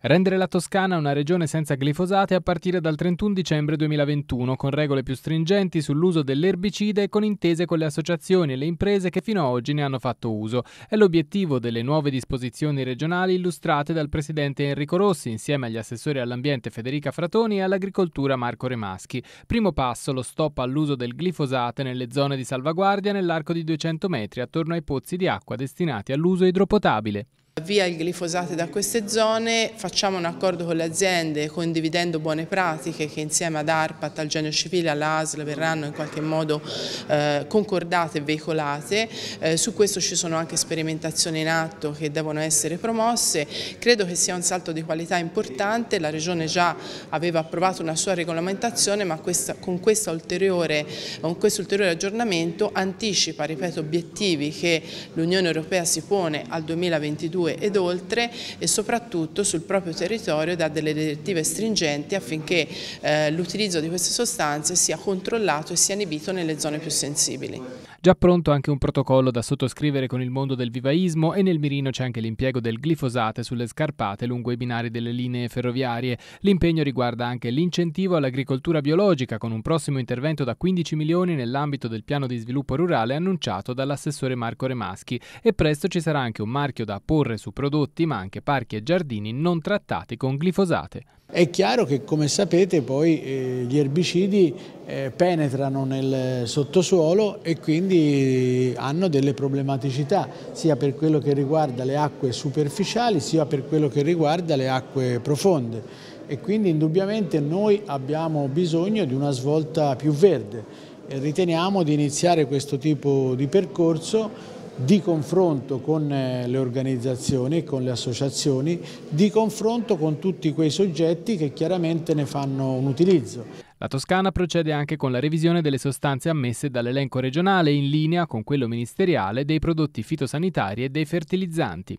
Rendere la Toscana una regione senza glifosate a partire dal 31 dicembre 2021, con regole più stringenti sull'uso dell'erbicida e con intese con le associazioni e le imprese che fino ad oggi ne hanno fatto uso. È l'obiettivo delle nuove disposizioni regionali illustrate dal presidente Enrico Rossi insieme agli assessori all'ambiente Federica Fratoni e all'agricoltura Marco Remaschi. Primo passo lo stop all'uso del glifosate nelle zone di salvaguardia nell'arco di 200 metri attorno ai pozzi di acqua destinati all'uso idropotabile. Via il glifosato da queste zone, facciamo un accordo con le aziende condividendo buone pratiche che insieme ad ARPAT, al Genio Civile, all'ASL verranno in qualche modo eh, concordate e veicolate. Eh, su questo ci sono anche sperimentazioni in atto che devono essere promosse. Credo che sia un salto di qualità importante, la Regione già aveva approvato una sua regolamentazione ma questa, con, questa ulteriore, con questo ulteriore aggiornamento anticipa, ripeto, obiettivi che l'Unione Europea si pone al 2022 ed oltre e soprattutto sul proprio territorio da delle direttive stringenti affinché eh, l'utilizzo di queste sostanze sia controllato e sia inibito nelle zone più sensibili. Già pronto anche un protocollo da sottoscrivere con il mondo del vivaismo e nel mirino c'è anche l'impiego del glifosate sulle scarpate lungo i binari delle linee ferroviarie. L'impegno riguarda anche l'incentivo all'agricoltura biologica con un prossimo intervento da 15 milioni nell'ambito del piano di sviluppo rurale annunciato dall'assessore Marco Remaschi e presto ci sarà anche un marchio da porre su prodotti ma anche parchi e giardini non trattati con glifosate. È chiaro che come sapete poi eh, gli erbicidi eh, penetrano nel sottosuolo e quindi hanno delle problematicità sia per quello che riguarda le acque superficiali sia per quello che riguarda le acque profonde e quindi indubbiamente noi abbiamo bisogno di una svolta più verde e riteniamo di iniziare questo tipo di percorso di confronto con eh, le organizzazioni, e con le associazioni, di confronto con tutti quei soggetti che chiaramente ne fanno un utilizzo. La Toscana procede anche con la revisione delle sostanze ammesse dall'elenco regionale in linea con quello ministeriale dei prodotti fitosanitari e dei fertilizzanti.